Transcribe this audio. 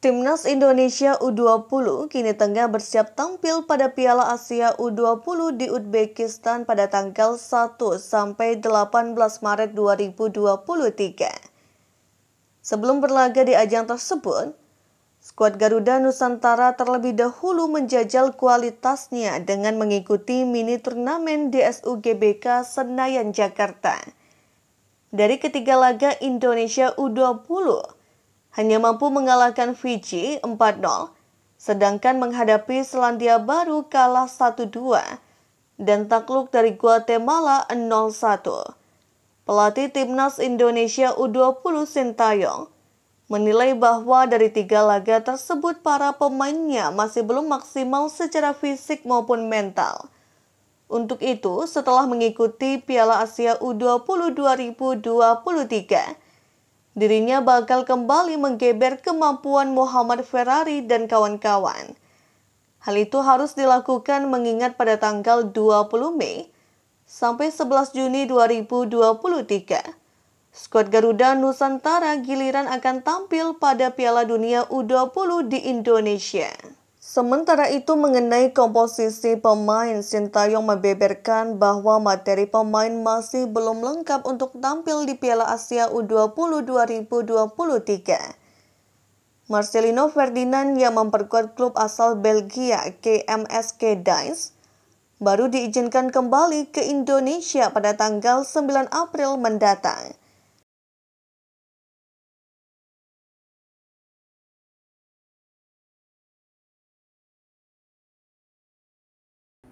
Timnas Indonesia U20 kini tengah bersiap tampil pada Piala Asia U20 di Uzbekistan pada tanggal 1 sampai 18 Maret 2023. Sebelum berlaga di ajang tersebut, skuad Garuda Nusantara terlebih dahulu menjajal kualitasnya dengan mengikuti mini turnamen DSU GBK Senayan Jakarta. Dari ketiga laga Indonesia U20, hanya mampu mengalahkan Fiji 4-0, sedangkan menghadapi Selandia Baru kalah 1-2 dan takluk dari Guatemala 0-1. Pelatih Timnas Indonesia U20 Sintayong menilai bahwa dari tiga laga tersebut para pemainnya masih belum maksimal secara fisik maupun mental. Untuk itu, setelah mengikuti Piala Asia U20 2023, dirinya bakal kembali menggeber kemampuan Muhammad Ferrari dan kawan-kawan. Hal itu harus dilakukan mengingat pada tanggal 20 Mei sampai 11 Juni 2023. Skuad Garuda Nusantara giliran akan tampil pada Piala Dunia U20 di Indonesia. Sementara itu mengenai komposisi pemain, Sintayong membeberkan bahwa materi pemain masih belum lengkap untuk tampil di Piala Asia U20 2023. Marcelino Ferdinand yang memperkuat klub asal Belgia KMSK Dice baru diizinkan kembali ke Indonesia pada tanggal 9 April mendatang.